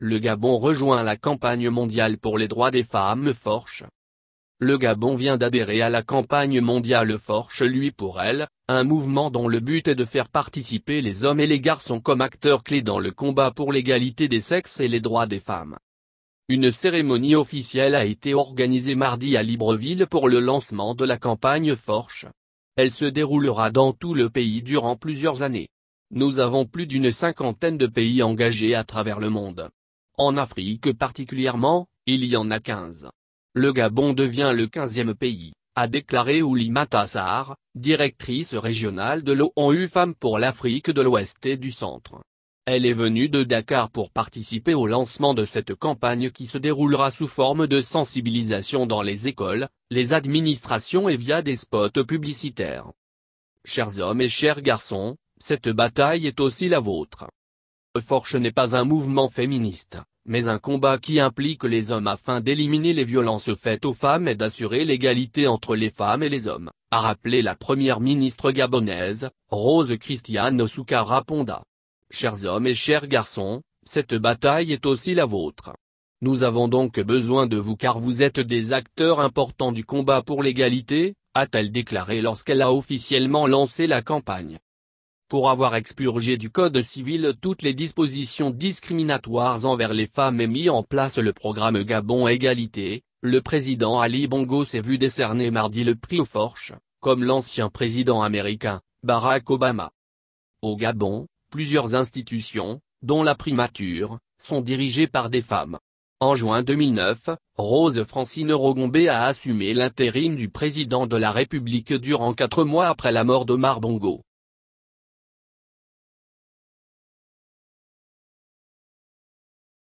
Le Gabon rejoint la campagne mondiale pour les droits des femmes Forche. Le Gabon vient d'adhérer à la campagne mondiale Forche lui pour elle, un mouvement dont le but est de faire participer les hommes et les garçons comme acteurs clés dans le combat pour l'égalité des sexes et les droits des femmes. Une cérémonie officielle a été organisée mardi à Libreville pour le lancement de la campagne Forche. Elle se déroulera dans tout le pays durant plusieurs années. Nous avons plus d'une cinquantaine de pays engagés à travers le monde. En Afrique particulièrement, il y en a 15. Le Gabon devient le 15e pays, a déclaré Oulima Tassar, directrice régionale de l'ONU Femmes pour l'Afrique de l'Ouest et du Centre. Elle est venue de Dakar pour participer au lancement de cette campagne qui se déroulera sous forme de sensibilisation dans les écoles, les administrations et via des spots publicitaires. Chers hommes et chers garçons, cette bataille est aussi la vôtre. Forge n'est pas un mouvement féministe, mais un combat qui implique les hommes afin d'éliminer les violences faites aux femmes et d'assurer l'égalité entre les femmes et les hommes, a rappelé la première ministre gabonaise, Rose Christiane Osuka Ponda. Chers hommes et chers garçons, cette bataille est aussi la vôtre. Nous avons donc besoin de vous car vous êtes des acteurs importants du combat pour l'égalité, a-t-elle déclaré lorsqu'elle a officiellement lancé la campagne pour avoir expurgé du Code civil toutes les dispositions discriminatoires envers les femmes et mis en place le programme Gabon Égalité, le président Ali Bongo s'est vu décerner mardi le prix aux forches, comme l'ancien président américain, Barack Obama. Au Gabon, plusieurs institutions, dont la primature, sont dirigées par des femmes. En juin 2009, Rose Francine Rogombe a assumé l'intérim du président de la République durant quatre mois après la mort d'Omar Bongo.